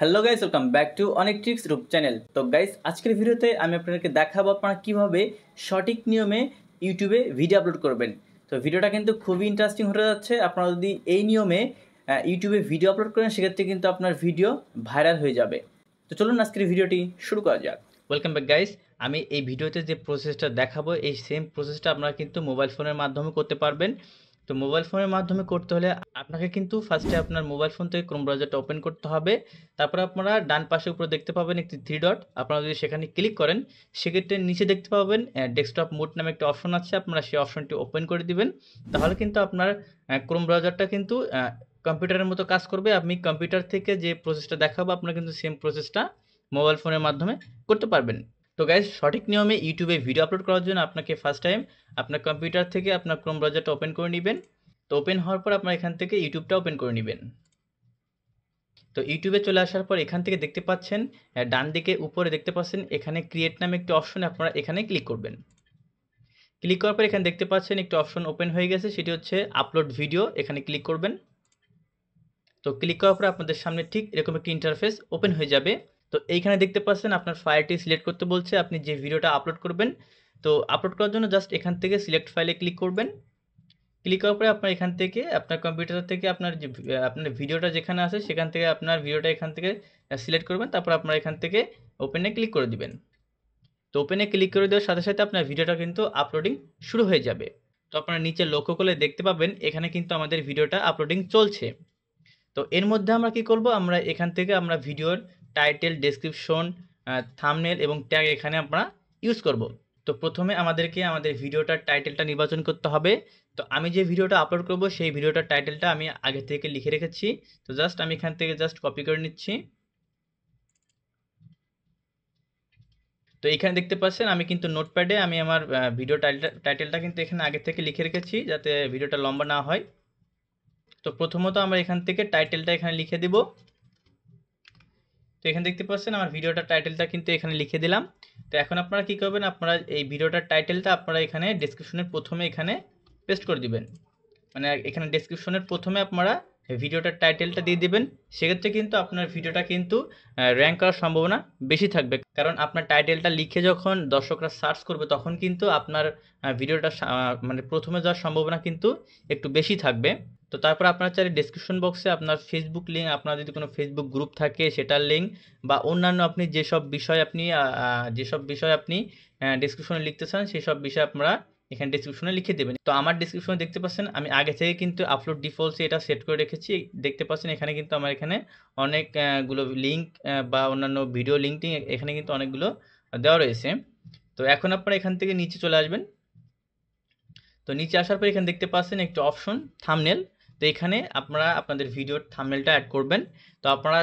hello guys welcome back to অনেক tricks রূপ channel তো গাইস আজকের ভিডিওতে আমি আপনাদেরকে দেখাবো আপনারা কীভাবে সঠিক নিয়মে ইউটিউবে ভিডিও আপলোড করবেন তো ভিডিওটা কিন্তু খুবই ইন্টারেস্টিং হতে যাচ্ছে আপনারা যদি এই নিয়মে ইউটিউবে ভিডিও আপলোড করেন সেক্ষেত্রে কিন্তু আপনার ভিডিও ভাইরাল হয়ে যাবে তো চলুন আজকের ভিডিওটি শুরু করা যাক ওয়েলকাম ব্যাক গাইস আমি এই ভিডিওতে যে প্রসেসটা দেখাবো এই সেম প্রসেসটা আপনারা কিন্তু মোবাইল ফোনের মাধ্যমে করতে পারবেন তো মোবাইল ফোনের মাধ্যমে করতে হলে আপনাকে কিন্তু ফার্স্টে আপনার মোবাইল ফোন থেকে ক্রোম ব্রাউজারটা ওপেন করতে হবে তারপর আপনারা ডান পাশে উপরে দেখতে পাবেন একটি থ্রি ডট আপনারা যদি সেখানে ক্লিক করেন সেক্ষেত্রে নিচে দেখতে পাবেন ডেস্কটপ মোড নামে একটা অপশন আছে আপনারা সেই অপশনটি ওপেন করে দিবেন তাহলে কিন্তু আপনার ক্রোম ব্রাউজারটা কিন্তু কম্পিউটারের মতো কাজ করবে আপনি কম্পিউটার থেকে যে প্রসেসটা দেখাবো আপনারা কিন্তু সেম প্রসেসটা মোবাইল ফোনের মাধ্যমে করতে পারবেন তো গাইজ সঠিক নিয়মে ইউটিউবে ভিডিও আপলোড করার জন্য আপনাকে ফার্স্ট টাইম আপনার কম্পিউটার থেকে আপনার ক্রোম ব্রাউজারটা ওপেন করে নেবেন তো ওপেন হওয়ার পর আপনার এখান থেকে ইউটিউবটা ওপেন করে নেবেন তো ইউটিউবে চলে আসার পর এখান থেকে দেখতে পাচ্ছেন ডান দিকে উপরে দেখতে পাচ্ছেন এখানে ক্রিয়েট নামে একটি অপশন আপনারা এখানে ক্লিক করবেন ক্লিক করার পর এখানে দেখতে পাচ্ছেন একটি অপশন ওপেন হয়ে গেছে সেটি হচ্ছে আপলোড ভিডিও এখানে ক্লিক করবেন তো ক্লিক করার পর আপনাদের সামনে ঠিক এরকম একটি ইন্টারফেস ওপেন হয়ে যাবে তো এইখানে দেখতে পাচ্ছেন আপনার ফাইলটি সিলেক্ট করতে বলছে আপনি যে ভিডিওটা আপলোড করবেন তো আপলোড করার জন্য জাস্ট এখান থেকে সিলেক্ট ফাইলে ক্লিক করবেন ক্লিক করার পরে আপনার এখান থেকে আপনার কম্পিউটার থেকে আপনার যে আপনার ভিডিওটা যেখানে আছে সেখান থেকে আপনার ভিডিওটা এখান থেকে সিলেক্ট করবেন তারপর আপনার এখান থেকে ওপেনে ক্লিক করে দিবেন তো ওপেনে ক্লিক করে দেওয়ার সাথে সাথে আপনার ভিডিওটা কিন্তু আপলোডিং শুরু হয়ে যাবে তো আপনারা নিচে লক্ষ্য করলে দেখতে পাবেন এখানে কিন্তু আমাদের ভিডিওটা আপলোডিং চলছে তো এর মধ্যে আমরা কি করব আমরা এখান থেকে আমরা ভিডিওর টাইটেল ডেসক্রিপশন থামনেল এবং ট্যাগ এখানে আমরা ইউজ করব তো প্রথমে আমাদেরকে আমাদের ভিডিওটার টাইটেলটা নির্বাচন করতে হবে তো আমি যে ভিডিওটা আপলোড করব সেই ভিডিওটার টাইটেলটা আমি আগে থেকে লিখে রেখেছি তো জাস্ট আমি এখান থেকে জাস্ট কপি করে নিচ্ছি তো এখানে দেখতে পাচ্ছেন আমি কিন্তু নোটপ্যাডে আমি আমার ভিডিও টাইটেলটা কিন্তু এখানে আগে থেকে লিখে রেখেছি যাতে ভিডিওটা লম্বা না হয় তো প্রথমত আমরা এখান থেকে টাইটেলটা এখানে লিখে দেব তো এখানে দেখতে পাচ্ছেন আমার ভিডিওটার টাইটেলটা কিন্তু এখানে লিখে দিলাম তো এখন আপনারা কি করবেন আপনারা এই ভিডিওটার টাইটেলটা আপনারা এখানে ডেসক্রিপশনের প্রথমে এখানে পেস্ট করে দিবেন মানে এখানে ডেসক্রিপশনের প্রথমে আপনারা ভিডিওটার টাইটেলটা দিয়ে দেবেন সেক্ষেত্রে কিন্তু আপনার ভিডিওটা কিন্তু র্যাঙ্ক করার সম্ভাবনা বেশি থাকবে কারণ আপনার টাইটেলটা লিখে যখন দর্শকরা সার্চ করবে তখন কিন্তু আপনার ভিডিওটা মানে প্রথমে যাওয়ার সম্ভাবনা কিন্তু একটু বেশি থাকবে তো তারপর আপনার চাইলে ডিসক্রিপশন বক্সে আপনার ফেসবুক লিঙ্ক আপনার যদি কোনো ফেসবুক গ্রুপ থাকে সেটার লিঙ্ক বা অন্যান্য আপনি যেসব বিষয় আপনি যেসব বিষয় আপনি ডিসক্রিপশনে লিখতে চান সেসব বিষয় আপনারা এখানে ডিসক্রিপশনে লিখে দেবেন তো আমার ডিসক্রিপশনে দেখতে পাচ্ছেন আমি আগে থেকে কিন্তু আপলোড ডিফল্টসে এটা সেট করে রেখেছি দেখতে পাচ্ছেন এখানে কিন্তু আমার এখানে অনেকগুলো লিঙ্ক বা অন্যান্য ভিডিও লিঙ্কটিং এখানে কিন্তু অনেকগুলো দেওয়া রয়েছে তো এখন আপনারা এখান থেকে নিচে চলে আসবেন তো নিচে আসার পর এখানে দেখতে পাচ্ছেন একটি অপশন থামনেল তো এখানে আপনারা আপনাদের ভিডিওর থামনেলটা অ্যাড করবেন তো আপনারা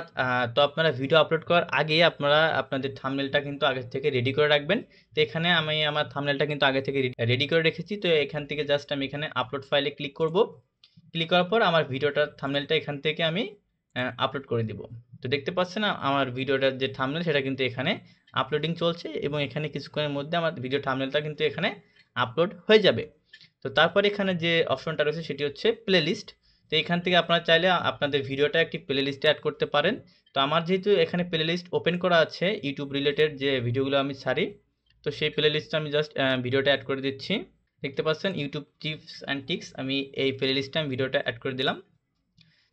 তো আপনারা ভিডিও আপলোড করার আগে আপনারা আপনাদের থামনেলটা কিন্তু আগের থেকে রেডি করে রাখবেন তো এখানে আমি আমার থামনেলটা কিন্তু আগে থেকে রেডি করে রেখেছি তো এখান থেকে জাস্ট আমি এখানে আপলোড ফাইলে ক্লিক করব ক্লিক করার পর আমার ভিডিওটার থামনেলটা এখান থেকে আমি আপলোড করে দিব তো দেখতে পাচ্ছেন আমার ভিডিওটার যে থামনেল সেটা কিন্তু এখানে আপলোডিং চলছে এবং এখানে কিছুক্ষণের মধ্যে আমার ভিডিও থামনেলটা কিন্তু এখানে আপলোড হয়ে যাবে তো তারপর এখানে যে অপশনটা রয়েছে সেটি হচ্ছে প্লেলিস্ট তো এখান থেকে আপনারা চাইলে আপনাদের ভিডিওটা একটি প্লে লিস্টে অ্যাড করতে পারেন তো আমার যেহেতু এখানে প্লে লিস্ট ওপেন করা আছে ইউটিউব রিলেটেড যে ভিডিওগুলো আমি ছাড়ি তো সেই প্লে লিস্টটা আমি জাস্ট ভিডিওটা অ্যাড করে দিচ্ছি দেখতে পাচ্ছেন ইউটিউব টিপস অ্যান্ড টিক্স আমি এই প্লে লিস্টে আমি ভিডিওটা অ্যাড করে দিলাম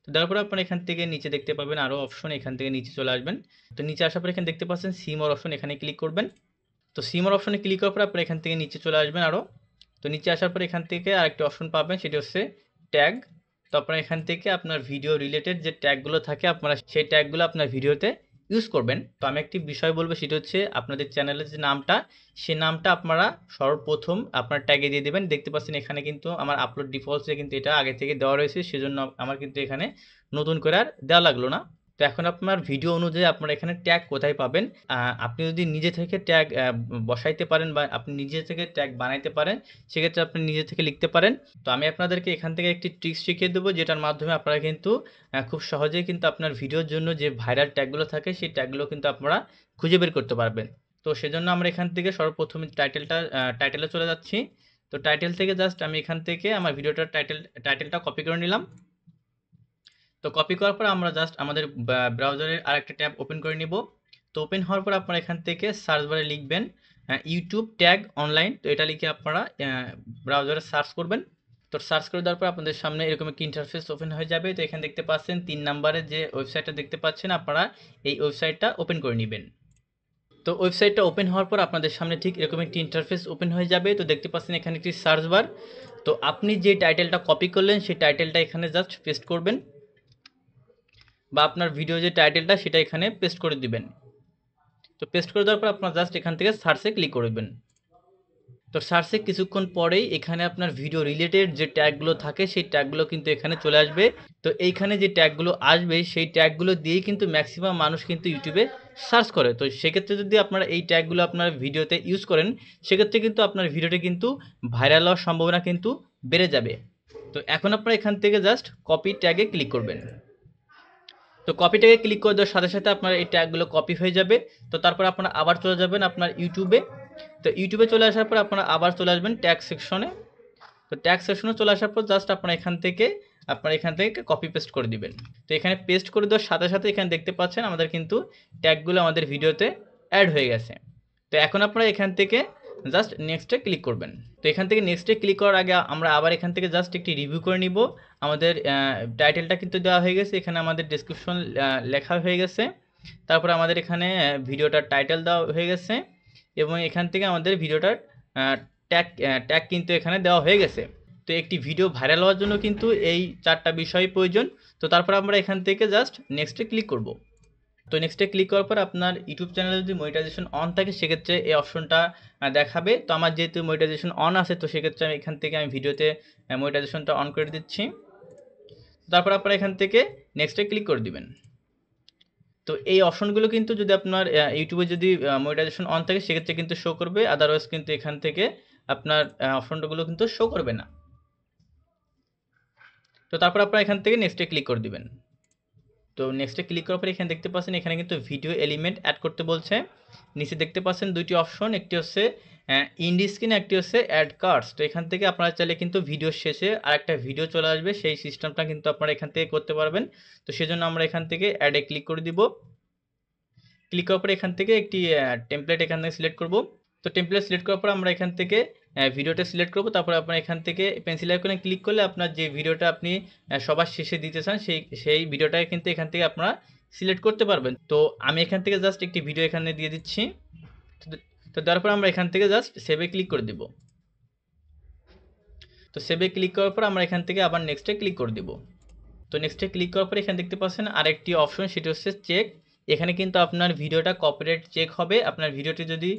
তো তারপরে আপনারা এখান থেকে নিচে দেখতে পাবেন আরও অপশন এখান থেকে নিচে চলে আসবেন তো নিচে আসার পর এখানে দেখতে পাচ্ছেন সিমর অপশন এখানে ক্লিক করবেন তো সিমর অপশনে ক্লিক করার পর আপনারা এখান থেকে নিচে চলে আসবেন আরও তো নিচে আসার পর এখান থেকে আরেকটা অপশন পাবেন সেটি হচ্ছে ট্যাগ তো আপনারা এখান থেকে আপনার ভিডিও রিলেটেড যে ট্যাগগুলো থাকে আপনারা সেই ট্যাগগুলো আপনার ভিডিওতে ইউজ করবেন তো আমি একটি বিষয় বলবো সেটা হচ্ছে আপনাদের চ্যানেলের যে নামটা সে নামটা আপনারা সর্বপ্রথম আপনার ট্যাগে দিয়ে দেবেন দেখতে পাচ্ছেন এখানে কিন্তু আমার আপলোড ডিফল্টসে কিন্তু এটা আগে থেকে দেওয়া রয়েছে সেজন্য আমার কিন্তু এখানে নতুন করে আর দেওয়া লাগলো না তো এখন আপনার ভিডিও অনুযায়ী আপনারা এখানে ট্যাগ কোথায় পাবেন আপনি যদি নিজে থেকে ট্যাগ বসাইতে পারেন বা আপনি নিজে থেকে ট্যাগ বানাইতে পারেন সেক্ষেত্রে আপনি নিজে থেকে লিখতে পারেন তো আমি আপনাদেরকে এখান থেকে একটি ট্রিক্স শিখিয়ে দেবো যেটার মাধ্যমে আপনারা কিন্তু খুব সহজেই কিন্তু আপনার ভিডিওর জন্য যে ভাইরাল ট্যাগগুলো থাকে সেই ট্যাগগুলো কিন্তু আপনারা খুঁজে বের করতে পারবেন তো সেজন্য আমরা এখান থেকে সর্বপ্রথমে টাইটেলটা টাইটেলে চলে যাচ্ছি তো টাইটেল থেকে জাস্ট আমি এখান থেকে আমার ভিডিওটার টাইটেল টাইটেলটা কপি করে নিলাম তো কপি করার পর আমরা জাস্ট আমাদের ব্রাউজারের আরেকটা ট্যাব ওপেন করে নিব তো ওপেন হওয়ার পর আপনারা এখান থেকে সার্চ বারে লিখবেন ইউটিউব ট্যাগ অনলাইন তো এটা লিখে আপনারা ব্রাউজারে সার্চ করবেন তো সার্চ করে দেওয়ার পর আপনাদের সামনে এরকম একটি ইন্টারফেস ওপেন হয়ে যাবে তো এখানে দেখতে পাচ্ছেন তিন নাম্বারের যে ওয়েবসাইটটা দেখতে পাচ্ছেন আপনারা এই ওয়েবসাইটটা ওপেন করে নেবেন তো ওয়েবসাইটটা ওপেন হওয়ার পর আপনাদের সামনে ঠিক এরকম একটি ইন্টারফেস ওপেন হয়ে যাবে তো দেখতে পাচ্ছেন এখানে একটি সার্চ বার তো আপনি যে টাইটেলটা কপি করলেন সেই টাইটেলটা এখানে জাস্ট পেস্ট করবেন বা আপনার ভিডিও যে টাইটেলটা সেটা এখানে পেস্ট করে দিবেন তো পেস্ট করে দেওয়ার পর আপনার জাস্ট এখান থেকে সার্চে ক্লিক করবেন তো সার্চে কিছুক্ষণ পরেই এখানে আপনার ভিডিও রিলেটেড যে ট্যাগগুলো থাকে সেই ট্যাগগুলো কিন্তু এখানে চলে আসবে তো এইখানে যে ট্যাগগুলো আসবে সেই ট্যাগগুলো দিয়েই কিন্তু ম্যাক্সিমাম মানুষ কিন্তু ইউটিউবে সার্চ করে তো সেক্ষেত্রে যদি আপনারা এই ট্যাগগুলো আপনার ভিডিওতে ইউজ করেন সেক্ষেত্রে কিন্তু আপনার ভিডিওটি কিন্তু ভাইরাল হওয়ার সম্ভাবনা কিন্তু বেড়ে যাবে তো এখন আপনারা এখান থেকে জাস্ট কপি ট্যাগে ক্লিক করবেন তো কপিটাকে ক্লিক করে দেওয়ার সাথে সাথে আপনার এই ট্যাগগুলো কপি হয়ে যাবে তো তারপর আপনারা আবার চলে যাবেন আপনার ইউটিউবে তো ইউটিউবে চলে আসার পর আপনারা আবার চলে আসবেন ট্যাগ সেকশনে তো ট্যাগ সেকশনে চলে আসার পর জাস্ট আপনার এখান থেকে আপনার এখান থেকে কপি পেস্ট করে দিবেন তো এখানে পেস্ট করে দেওয়ার সাথে সাথে এখানে দেখতে পাচ্ছেন আমাদের কিন্তু ট্যাগগুলো আমাদের ভিডিওতে অ্যাড হয়ে গেছে তো এখন আপনারা এখান থেকে জাস্ট নেক্সটে ক্লিক করবেন তো এখান থেকে নেক্সটে ক্লিক করার আগে আমরা আবার এখান থেকে জাস্ট একটি রিভিউ করে নিব আমাদের টাইটেলটা কিন্তু দেওয়া হয়ে গেছে এখানে আমাদের ডিসক্রিপশন লেখা হয়ে গেছে তারপর আমাদের এখানে ভিডিওটার টাইটেল দেওয়া হয়ে গেছে এবং এখান থেকে আমাদের ভিডিওটার ট্যাগ ট্যাগ কিন্তু এখানে দেওয়া হয়ে গেছে তো একটি ভিডিও ভাইরাল হওয়ার জন্য কিন্তু এই চারটা বিষয় প্রয়োজন তো তারপর আমরা এখান থেকে জাস্ট নেক্সটে ক্লিক করবো তো নেক্সটে ক্লিক করার পর আপনার ইউটিউব চ্যানেলে যদি মনিটাইজেশন অন থাকে সেক্ষেত্রে এই অপশনটা দেখাবে তো আমার যেহেতু মনিটাইজেশন অন আছে তো সেক্ষেত্রে আমি এখান থেকে আমি ভিডিওতে মনিটাইজেশনটা অন করে দিচ্ছি তারপর আপনারা এখান থেকে নেক্সটে ক্লিক করে দিবেন তো এই অপশনগুলো কিন্তু যদি আপনার ইউটিউবে যদি মনিটাইজেশন অন থাকে সেক্ষেত্রে কিন্তু শো করবে আদারওয়াইজ কিন্তু এখান থেকে আপনার অপশনগুলো কিন্তু শো করবে না তো তারপর আপনারা এখান থেকে নেক্সটে ক্লিক করে দিবেন তো নেক্সটে ক্লিক করার পরে এখানে দেখতে পাচ্ছেন এখানে কিন্তু ভিডিও এলিমেন্ট অ্যাড করতে বলছে নিচে দেখতে পাচ্ছেন দুইটি অপশন একটি হচ্ছে ইন্ডি স্ক্রিন একটি হচ্ছে অ্যাড কার্ডস তো এখান থেকে আপনারা চাইলে কিন্তু ভিডিও শেষে আর একটা ভিডিও চলে আসবে সেই সিস্টেমটা কিন্তু আপনারা এখান থেকে করতে পারবেন তো সেজন্য আমরা এখান থেকে অ্যাডে ক্লিক করে দিব ক্লিক করার পরে এখান থেকে একটি টেমপ্লেট এখান থেকে সিলেক্ট করব তো টেমপ্লেট সিলেক্ট করার পর আমরা এখান থেকে ভিডিওটা সিলেক্ট করবো তারপরে আপনার এখান থেকে পেন্সিল আইকনে ক্লিক করলে আপনার যে ভিডিওটা আপনি সবার শেষে দিতে চান সেই সেই ভিডিওটাকে কিন্তু এখান থেকে আপনারা সিলেক্ট করতে পারবেন তো আমি এখান থেকে জাস্ট একটি ভিডিও এখানে দিয়ে দিচ্ছি তো তারপর আমরা এখান থেকে জাস্ট সেভে ক্লিক করে দেব তো সেভে ক্লিক করার পর আমরা এখান থেকে আবার নেক্সটে ক্লিক করে দেব তো নেক্সটে ক্লিক করার পর এখানে দেখতে পাচ্ছেন আরেকটি অপশন সেটি হচ্ছে চেক এখানে কিন্তু আপনার ভিডিওটা কপিরাইট চেক হবে আপনার ভিডিওটি যদি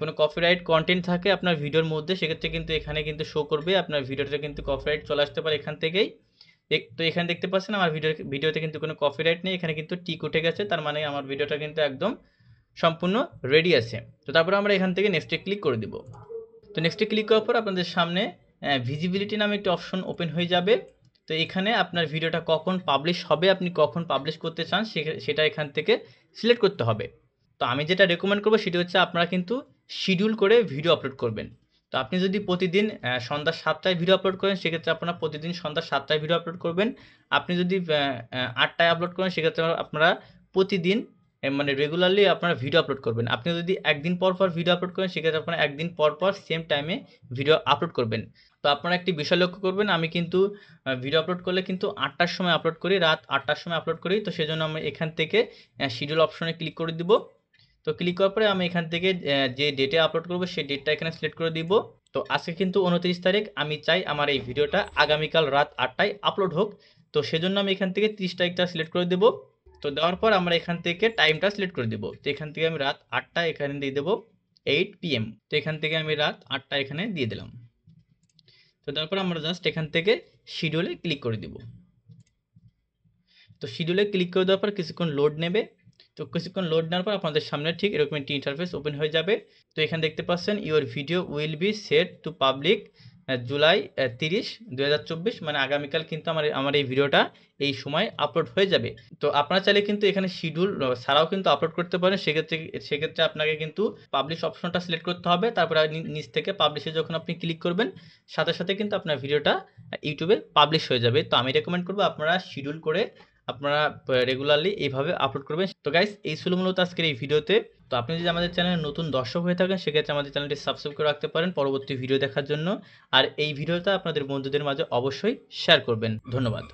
কোনো কপিরাইট কন্টেন্ট থাকে আপনার ভিডিওর মধ্যে সেক্ষেত্রে কিন্তু এখানে কিন্তু শো করবে আপনার ভিডিওটা কিন্তু কপিরাইট চলে আসতে পারে এখান থেকেই তো এখানে দেখতে পাচ্ছেন আমার ভিডিও ভিডিওতে কিন্তু কোনো কপিরাইট নেই এখানে কিন্তু টিক উঠে গেছে তার মানে আমার ভিডিওটা কিন্তু একদম সম্পূর্ণ রেডি আছে তো তারপরে আমরা এখান থেকে নেক্সটে ক্লিক করে দিব তো নেক্সটে ক্লিক করার পর আপনাদের সামনে ভিজিবিলিটি নামে একটি অপশন ওপেন হয়ে যাবে তো এখানে আপনার ভিডিওটা কখন পাবলিশ হবে আপনি কখন পাবলিশ করতে চান সেটা এখান থেকে সিলেক্ট করতে হবে তো আমি যেটা রেকমেন্ড করবো সেটি হচ্ছে আপনারা কিন্তু শিডিউল করে ভিডিও আপলোড করবেন তো আপনি যদি প্রতিদিন সন্ধ্যা সাতটায় ভিডিও আপলোড করেন সেক্ষেত্রে আপনারা প্রতিদিন সন্ধ্যা সাতটায় ভিডিও আপলোড করবেন আপনি যদি আটটায় আপলোড করেন সেক্ষেত্রে আপনারা প্রতিদিন মানে রেগুলারলি আপনারা ভিডিও আপলোড করবেন আপনি যদি একদিন পর পর ভিডিও আপলোড করেন সেক্ষেত্রে আপনারা একদিন পর পর সেম টাইমে ভিডিও আপলোড করবেন তো আপনারা একটি বিষয় লক্ষ্য করবেন আমি কিন্তু ভিডিও আপলোড করলে কিন্তু আটটার সময় আপলোড করি রাত আটটার সময় আপলোড করি তো সেজন্য আমি এখান থেকে শিডিউল অপশনে ক্লিক করে দিব তো ক্লিক করার পরে আমি এখান থেকে যে ডেটে আপলোড করব সেই ডেটটা এখানে সিলেক্ট করে দিব তো আজকে কিন্তু উনত্রিশ তারিখ আমি চাই আমার এই ভিডিওটা আগামীকাল রাত আটটায় আপলোড হোক তো সেজন্য আমি এখান থেকে ত্রিশ তারিখটা সিলেক্ট করে দেবো তো দেওয়ার পর আমরা এখান থেকে টাইমটা সিলেক্ট করে দেবো তো এখান থেকে আমি রাত আটটা এখানে দিয়ে দেবো এইট পিএম তো এখান থেকে আমি রাত আটটা এখানে দিয়ে দিলাম তো তারপর আমরা জাস্ট এখান থেকে শিডিউলে ক্লিক করে দিব তো শিডিউলে ক্লিক করে দেওয়ার পর কিছুক্ষণ লোড নেবে তো কিছুক্ষণ লোড নেওয়ার পর আপনাদের সামনে ঠিক এরকম একটি ইন্টারফেস ওপেন হয়ে যাবে তো এখানে দেখতে পাচ্ছেন your video will be set to public July তিরিশ দু মানে আগামীকাল কিন্তু আমার আমার এই ভিডিওটা এই সময় আপলোড হয়ে যাবে তো আপনারা চাইলে কিন্তু এখানে শিডিউল ছাড়াও কিন্তু আপলোড করতে পারেন সেক্ষেত্রে সেক্ষেত্রে আপনাকে কিন্তু পাবলিশ অপশনটা সিলেক্ট করতে হবে তারপরে নিচ থেকে পাবলিশে যখন আপনি ক্লিক করবেন সাথে সাথে কিন্তু আপনার ভিডিওটা ইউটিউবে পাবলিশ হয়ে যাবে তো আমি রেকমেন্ড করবো আপনারা শিডিউল করে আপনারা রেগুলারলি এইভাবে আপলোড করবেন তো গাইস এই ছিল মূলত আজকের এই ভিডিওতে তো আপনি যদি আমাদের চ্যানেলে নতুন দর্শক হয়ে থাকেন সেক্ষেত্রে আমাদের চ্যানেলটি সাবস্ক্রাইব করে রাখতে পারেন পরবর্তী ভিডিও দেখার জন্য আর এই ভিডিওটা আপনাদের বন্ধুদের মাঝে অবশ্যই শেয়ার করবেন ধন্যবাদ